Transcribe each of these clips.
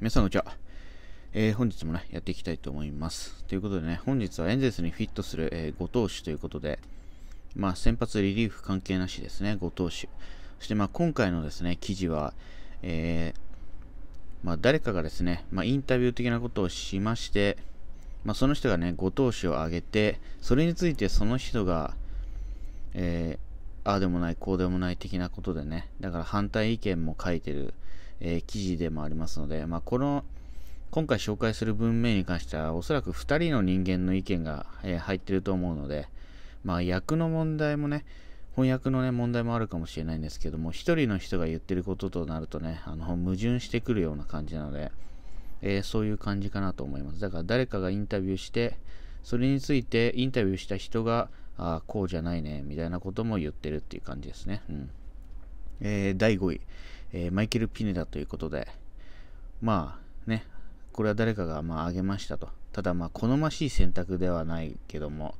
皆さんんにちは、えー、本日もね、やっていきたいと思います。ということでね、本日はエンゼルスにフィットする、えー、5投手ということで、まあ、先発リリーフ関係なしですね、5投手。そして、まあ、今回のですね、記事は、えー、まあ、誰かがですね、まあ、インタビュー的なことをしまして、まあ、その人がね、5投手を挙げて、それについてその人が、えーああでもないこうでもない的なことでねだから反対意見も書いてる、えー、記事でもありますので、まあ、この今回紹介する文明に関してはおそらく2人の人間の意見が、えー、入ってると思うので、まあ、役の問題もね翻訳のね問題もあるかもしれないんですけども1人の人が言ってることとなるとねあの矛盾してくるような感じなので、えー、そういう感じかなと思いますだから誰かがインタビューしてそれについてインタビューした人がああ、こうじゃないね、みたいなことも言ってるっていう感じですね。うん。えー、第5位、えー、マイケル・ピネダということで、まあね、これは誰かがまあ挙げましたと。ただまあ好ましい選択ではないけども、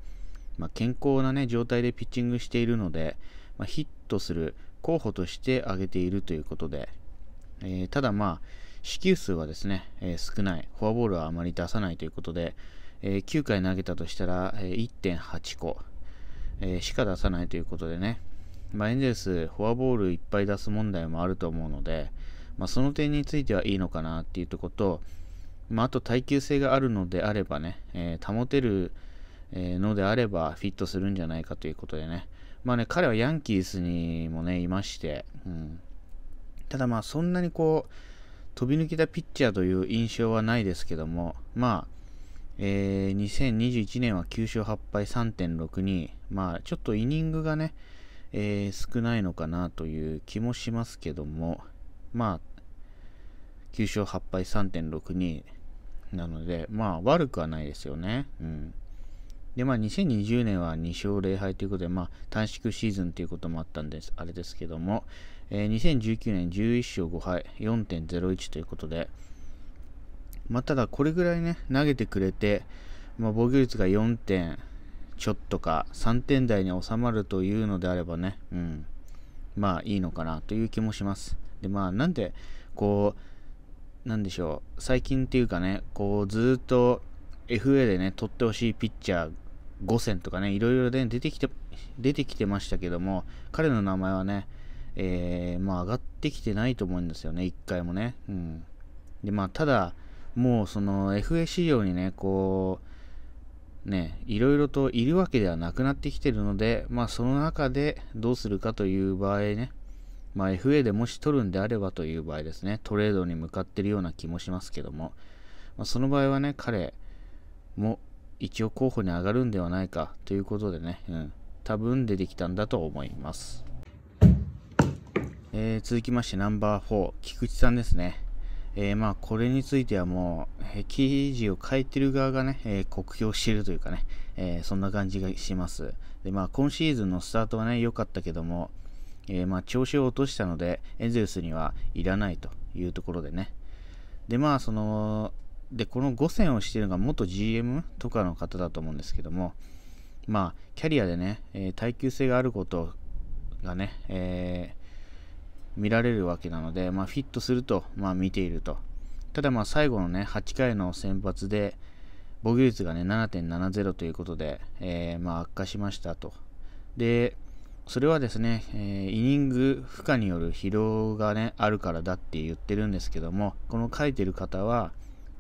まあ、健康なね、状態でピッチングしているので、まあ、ヒットする候補として挙げているということで、えー、ただまあ、四球数はですね、えー、少ない、フォアボールはあまり出さないということで、えー、9回投げたとしたら、え1.8個、えー、しか出さないということでね、まあ、エンゼルス、フォアボールいっぱい出す問題もあると思うので、まあ、その点についてはいいのかなっていうとこと、まあ、あと耐久性があるのであればね、えー、保てるのであればフィットするんじゃないかということでね、まあね、彼はヤンキースにもね、いまして、うん、ただまあそんなにこう、飛び抜けたピッチャーという印象はないですけども、まあ、えー、2021年は9勝8敗3.62、まあ、ちょっとイニングがね、えー、少ないのかなという気もしますけども、まあ、9勝8敗3.62なので、まあ、悪くはないですよね。うん。で、まあ、2020年は2勝0敗ということで、まあ、短縮シーズンということもあったんです、あれですけども、えー、2019年11勝5敗4.01ということで、まあ、ただこれぐらいね、投げてくれて、まあ、防御率が4点ちょっとか3点台に収まるというのであればね、うん、まあいいのかなという気もします。で、まあなんで、こう、なんでしょう、最近っていうかね、こうずっと FA でね、取ってほしいピッチャー5 0とかね、いろいろ、ね、出てきて、出てきてましたけども、彼の名前はね、えー、まあ上がってきてないと思うんですよね、1回もね。うん。で、まあただ、もうその FA 市場にね、こう、ね、いろいろといるわけではなくなってきてるので、まあその中でどうするかという場合ね、まあ FA でもし取るんであればという場合ですね、トレードに向かってるような気もしますけども、まあ、その場合はね、彼も一応候補に上がるんではないかということでね、うん、多分出てきたんだと思います。えー、続きましてナンバー4、菊池さんですね。えー、まあこれについてはもう、記事を書いてる側がね、えー、酷評しているというかね、えそんな感じがします。でまあ今シーズンのスタートはね、良かったけども、えまあ調子を落としたので、エンゼルスにはいらないというところでね。でまあその、でこの5戦をしているのが元 GM とかの方だと思うんですけども、まあキャリアでね、え耐久性があることがね、え見られるわけなので、まあ、フィットすると、まあ、見ていると。ただまあ最後のね、8回の先発で、防御率がね、7.70ということで、えー、まあ悪化しましたと。で、それはですね、えー、イニング負荷による疲労がね、あるからだって言ってるんですけども、この書いてる方は、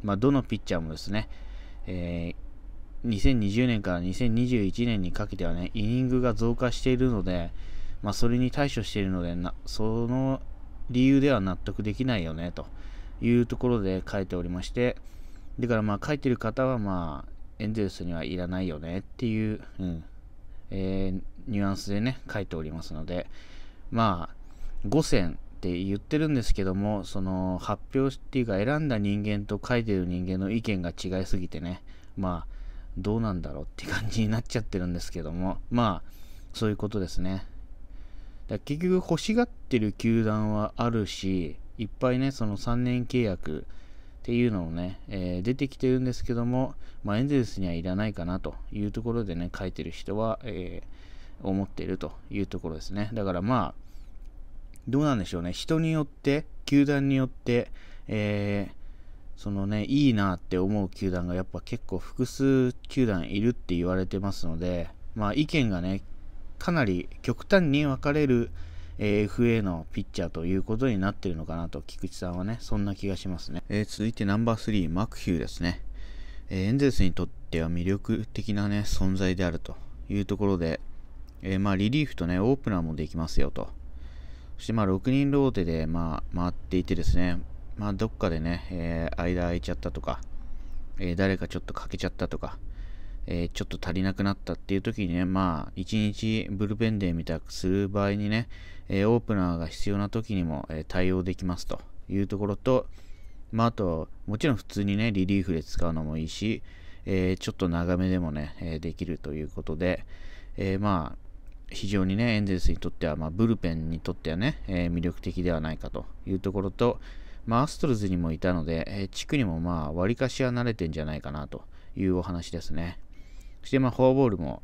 まあ、どのピッチャーもですね、えー、2020年から2021年にかけてはね、イニングが増加しているので、まあ、それに対処しているのでな、その理由では納得できないよねというところで書いておりまして、だからまあ書いてる方はまあエンゼルスにはいらないよねっていう、うんえー、ニュアンスでね書いておりますので、まあ5選って言ってるんですけどもその発表っていうか選んだ人間と書いてる人間の意見が違いすぎてねまあどうなんだろうって感じになっちゃってるんですけどもまあそういうことですね。だ結局欲しがってる球団はあるし、いっぱいね、その3年契約っていうのをね、えー、出てきてるんですけども、まあ、エンゼルスにはいらないかなというところでね、書いてる人は、えー、思っているというところですね。だからまあ、どうなんでしょうね、人によって、球団によって、えー、そのね、いいなって思う球団がやっぱ結構複数球団いるって言われてますので、まあ意見がね、かなり極端に分かれる、え FA のピッチャーということになってるのかなと、菊池さんはね、そんな気がしますね。えー、続いてナンバー3、マクヒューですね。えエンゼルスにとっては魅力的なね、存在であるというところで、えまあ、リリーフとね、オープナーもできますよと。そしてまあ6人ローテでまあ回っていてですね、まあ、どっかでね、えー、間空いちゃったとか、えー、誰かちょっと欠けちゃったとか、えー、ちょっと足りなくなったっていう時にね、まあ、1日ブルペンデーみたくする場合にね、えー、オープナーが必要な時にも、えー、対応できますというところと、まあ、あと、もちろん普通にね、リリーフで使うのもいいし、えちょっと長めでもね、えできるということで、えまあ、非常にね、エンゼルスにとっては、まあ、ブルペンにとってはね、え魅力的ではないかというところと、まあ、アストロズにもいたので、え地区にもまあ、割かしは慣れてんじゃないかなというお話ですね。そしてまあフォアボールも、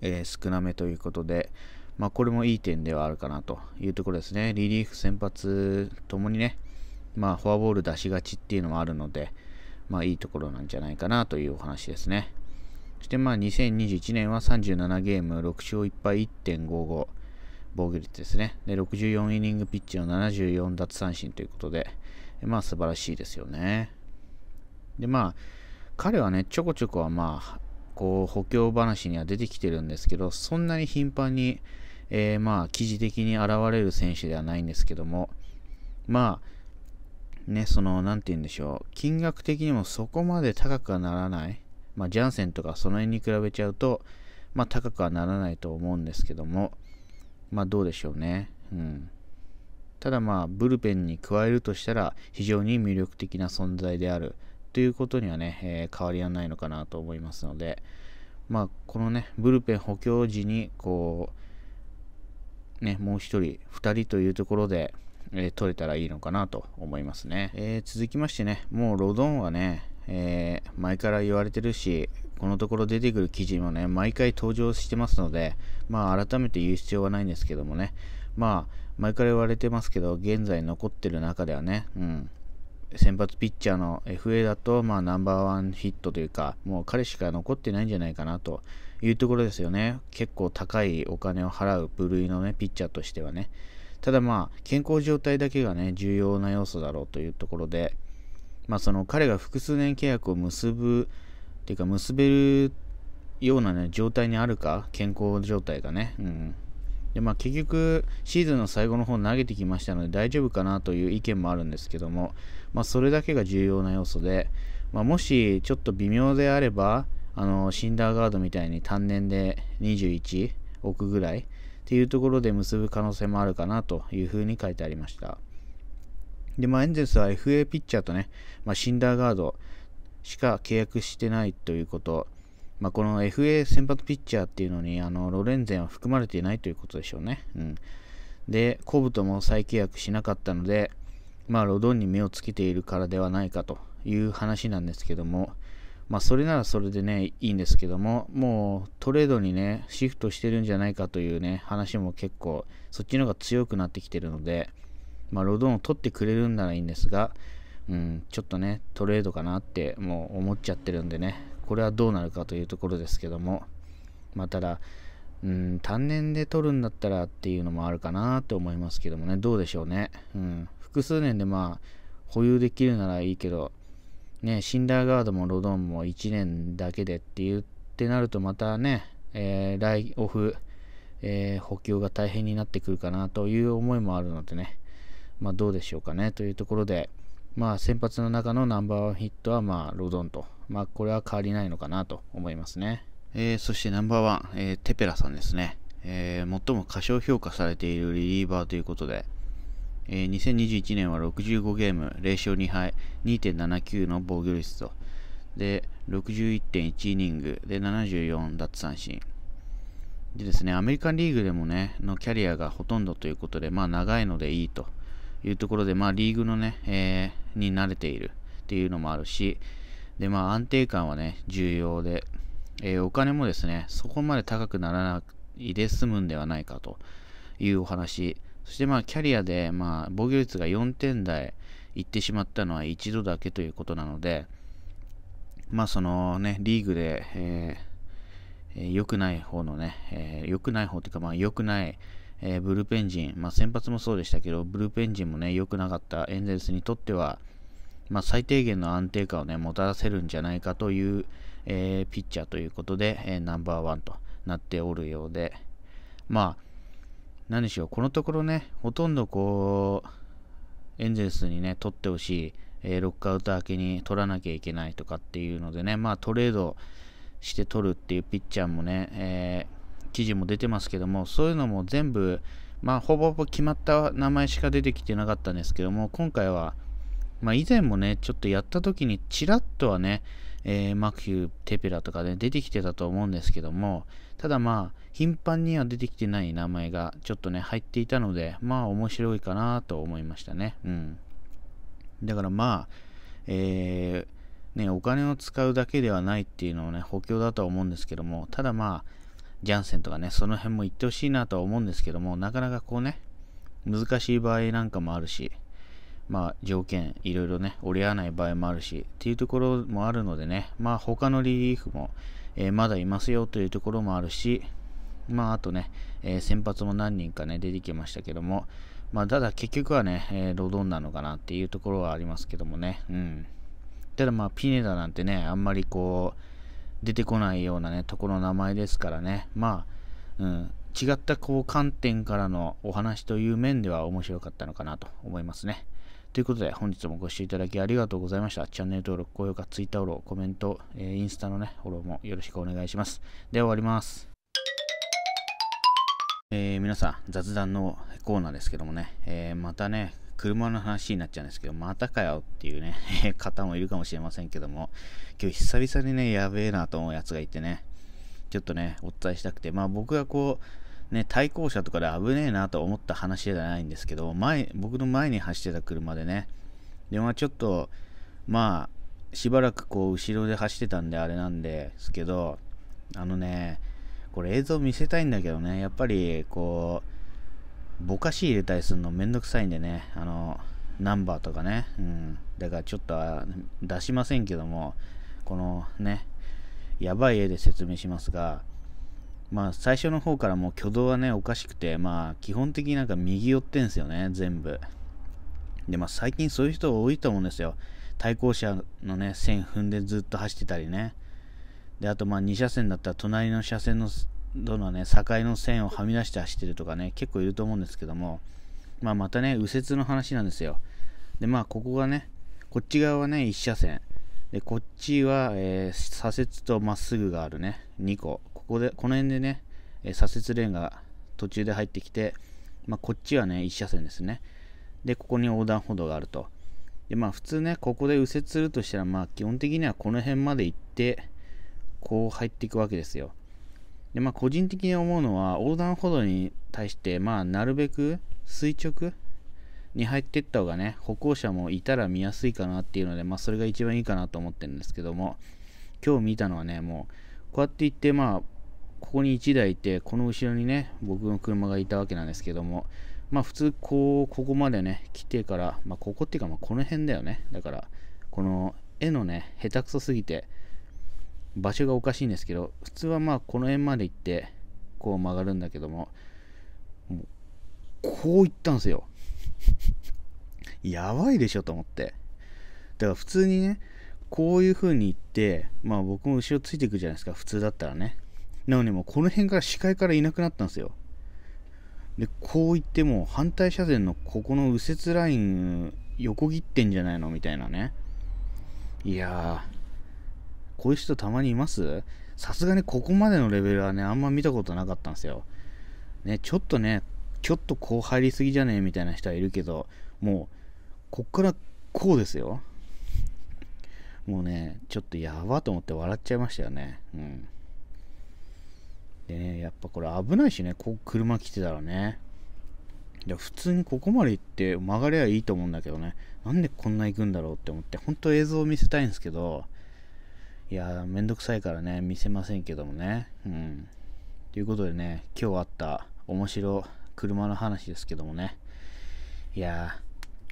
えー、少なめということで、まあ、これもいい点ではあるかなというところですね。リリーフ、先発ともにね、まあ、フォアボール出しがちっていうのもあるので、まあ、いいところなんじゃないかなというお話ですね。そしてまあ2021年は37ゲーム、6勝1敗1.55、防御率ですね。で、64イニングピッチの74奪三振ということで、まあ素晴らしいですよね。で、まあ、彼はね、ちょこちょこはまあ、こう補強話には出てきてるんですけど、そんなに頻繁に、えー、まあ、記事的に現れる選手ではないんですけども、まあ、ね、その、何て言うんでしょう、金額的にもそこまで高くはならない、まあ、ジャンセンとかその辺に比べちゃうと、まあ、高くはならないと思うんですけども、まあ、どうでしょうね。うん。ただまあ、ブルペンに加えるとしたら、非常に魅力的な存在である。とていうことにはね、えー、変わりはないのかなと思いますので、まあ、このね、ブルペン補強時に、こう、ね、もう1人、2人というところで、えー、取れたらいいのかなと思いますね。えー、続きましてね、もうロドンはね、えー、前から言われてるし、このところ出てくる記事もね、毎回登場してますので、まあ改めて言う必要はないんですけどもね、まあ前から言われてますけど、現在残ってる中ではね、うん、先発ピッチャーの FA だと、まあ、ナンバーワンヒットというか、もう彼しか残ってないんじゃないかなというところですよね。結構高いお金を払う部類のね、ピッチャーとしてはね。ただまあ、健康状態だけがね、重要な要素だろうというところで、まあ、その彼が複数年契約を結ぶ、とていうか、結べるようなね、状態にあるか、健康状態がね。うんでまあ、結局、シーズンの最後の方投げてきましたので大丈夫かなという意見もあるんですけども、まあ、それだけが重要な要素で、まあ、もしちょっと微妙であればあのシンダーガードみたいに単年で21億ぐらいっていうところで結ぶ可能性もあるかなというふうに書いてありました。で、まあ、エンゼルスは FA ピッチャーとね、まあ、シンダーガードしか契約してないということ、まあ、この FA 先発ピッチャーっていうのにあのロレンゼンは含まれていないということでしょうね。うん、で、コブトも再契約しなかったので、まあ、ロドンに目をつけているからではないかという話なんですけども、まあ、それならそれでね、いいんですけども、もうトレードにね、シフトしてるんじゃないかというね、話も結構、そっちの方が強くなってきてるので、まあ、ロドンを取ってくれるんならいいんですが、うん、ちょっとね、トレードかなってもう思っちゃってるんでね、これはどうなるかというところですけども、まあ、ただ、うん、単年で取るんだったらっていうのもあるかなと思いますけどもね、どうでしょうね。うん複数年でまあ、保有できるならいいけど、ね、シンダーガードもロドンも1年だけでって言ってなるとまたね、えー、イオフ、えー、補強が大変になってくるかなという思いもあるのでね、まあ、どうでしょうかねというところで、まあ、先発の中のナンバーワンヒットはまあロドンと、まあ、これは変わりないのかなと思いますね、えー、そしてナンバーワン、えテペラさんですね、え最も過小評価されているリリーバーということでえー、2021年は65ゲーム、0勝2敗、2.79の防御率と、で、61.1イニング、で、74奪三振。でですね、アメリカンリーグでもね、のキャリアがほとんどということで、まあ長いのでいいというところで、まあリーグのね、えー、に慣れているっていうのもあるし、で、まあ安定感はね、重要で、えー、お金もですね、そこまで高くならないで済むんではないかというお話そしてまあキャリアでまあ防御率が4点台いってしまったのは一度だけということなので、まあそのね、リーグで、えー、えー、良くない方のね、えー、良くない方というか、まあ良くない、えー、ブルペン陣、まあ先発もそうでしたけど、ブルペン陣もね、良くなかったエンゼルスにとっては、まあ最低限の安定感をね、もたらせるんじゃないかという、えー、ピッチャーということで、えー、ナンバーワンとなっておるようで、まあ、何しよう、このところね、ほとんどこう、エンゼルスにね、取ってほしい、えー、ロックアウト明けに取らなきゃいけないとかっていうのでね、まあトレードして取るっていうピッチャーもね、えー、記事も出てますけども、そういうのも全部、まあほぼほぼ決まった名前しか出てきてなかったんですけども、今回は、まあ、以前もね、ちょっとやった時にちらっとはね、えー、マクヒュー・テペラとかね、出てきてたと思うんですけども、ただまあ、頻繁には出てきてない名前がちょっとね、入っていたので、まあ面白いかなと思いましたね。うん。だからまあ、えー、ね、お金を使うだけではないっていうのをね、補強だとは思うんですけども、ただまあ、ジャンセンとかね、その辺も言ってほしいなとは思うんですけども、なかなかこうね、難しい場合なんかもあるし、まあ条件いろいろね折り合わない場合もあるしっていうところもあるのでねまあ他のリリーフもえまだいますよというところもあるし、まあ、あとね、え先発も何人かね、出てきましたけども、まあ、ただ結局はね、えロドンなのかなっていうところはありますけどもね、うん。ただまあ、ピネダなんてね、あんまりこう、出てこないようなね、ところの名前ですからね、まあ、うん、違ったこう観点からのお話という面では面白かったのかなと思いますね。ということで、本日もご視聴いただきありがとうございました。チャンネル登録、高評価、Twitter フォロー、コメント、えー、インスタのね、フォローもよろしくお願いします。では終わります。えー、皆さん、雑談のコーナーですけどもね、えー、またね、車の話になっちゃうんですけど、またかよっていうね、方もいるかもしれませんけども、今日久々にね、やべえなと思うやつがいてね、ちょっとね、お伝えしたくて、まあ僕がこう、ね、対向車とかで危ねえなと思った話じゃないんですけど、前、僕の前に走ってた車でね、で、まあちょっと、まあ、しばらくこう、後ろで走ってたんであれなんですけど、あのね、これ映像見せたいんだけどね、やっぱりこう、ぼかし入れたりするのめんどくさいんでね、あの、ナンバーとかね、うん、だからちょっと出しませんけども、このね、やばい絵で説明しますが、まあ最初の方からもう挙動はねおかしくてまあ基本的になんか右寄ってんすよね全部でまあ最近そういう人多いと思うんですよ対向車のね線踏んでずっと走ってたりねであとまあ2車線だったら隣の車線のどのね境の線をはみ出して走ってるとかね結構いると思うんですけどもまあまたね右折の話なんですよでまあここがねこっち側はね1車線でこっちは、えー、左折とまっすぐがあるね2個ここで、この辺でね、え左折レーンが途中で入ってきて、まあ、こっちはね、1車線ですね。で、ここに横断歩道があると。で、まあ、普通ね、ここで右折するとしたら、まあ、基本的にはこの辺まで行って、こう入っていくわけですよ。で、まあ、個人的に思うのは、横断歩道に対して、まあ、なるべく垂直に入っていった方がね、歩行者もいたら見やすいかなっていうので、まあ、それが一番いいかなと思ってるんですけども、今日見たのはね、もう、こうやって行って、まあ、ここに1台いて、この後ろにね、僕の車がいたわけなんですけども、まあ普通こう、ここまでね、来てから、まあここっていうかまあこの辺だよね。だから、この絵のね、下手くそすぎて、場所がおかしいんですけど、普通はまあこの辺まで行って、こう曲がるんだけども、もうこう行ったんですよ。やばいでしょと思って。だから普通にね、こういう風に行って、まあ僕も後ろついていくじゃないですか、普通だったらね。なのにもうこの辺から視界からいなくなったんですよ。で、こう言っても反対車線のここの右折ライン横切ってんじゃないのみたいなね。いやー、こういう人たまにいますさすがにここまでのレベルはね、あんま見たことなかったんですよ。ね、ちょっとね、ちょっとこう入りすぎじゃねえみたいな人はいるけど、もう、こっからこうですよ。もうね、ちょっとやばと思って笑っちゃいましたよね。うん。でね、やっぱこれ危ないしね、こう車来てたらね。普通にここまで行って曲がりゃいいと思うんだけどね。なんでこんな行くんだろうって思って、ほんと映像を見せたいんですけど、いやめんどくさいからね、見せませんけどもね。うん。ということでね、今日あった面白車の話ですけどもね。いや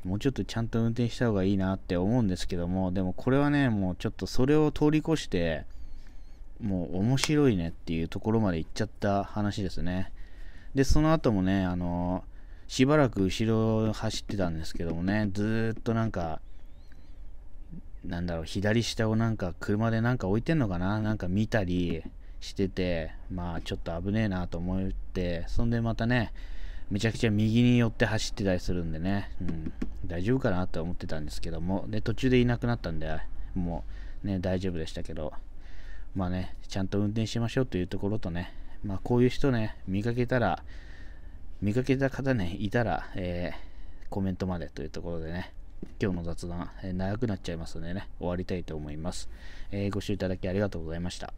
もうちょっとちゃんと運転した方がいいなって思うんですけども、でもこれはね、もうちょっとそれを通り越して、もう面白いねっていうところまで行っちゃった話ですね。で、その後もね、あのしばらく後ろ走ってたんですけどもね、ずっとなんか、なんだろう、左下をなんか車でなんか置いてんのかななんか見たりしてて、まあちょっと危ねえなと思って、そんでまたね、めちゃくちゃ右に寄って走ってたりするんでね、うん、大丈夫かなと思ってたんですけども、で、途中でいなくなったんで、もうね、大丈夫でしたけど、まあね、ちゃんと運転しましょうというところとね、まあ、こういう人ね、見かけたら、見かけた方ね、いたら、えー、コメントまでというところでね、今日の雑談、えー、長くなっちゃいますのでね、終わりたいと思います、えー、ご視聴いただきありがとうございました。